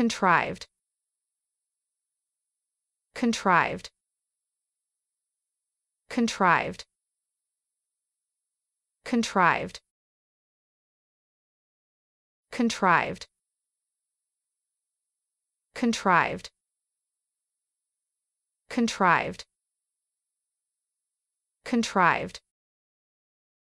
contrived contrived contrived contrived contrived contrived contrived contrived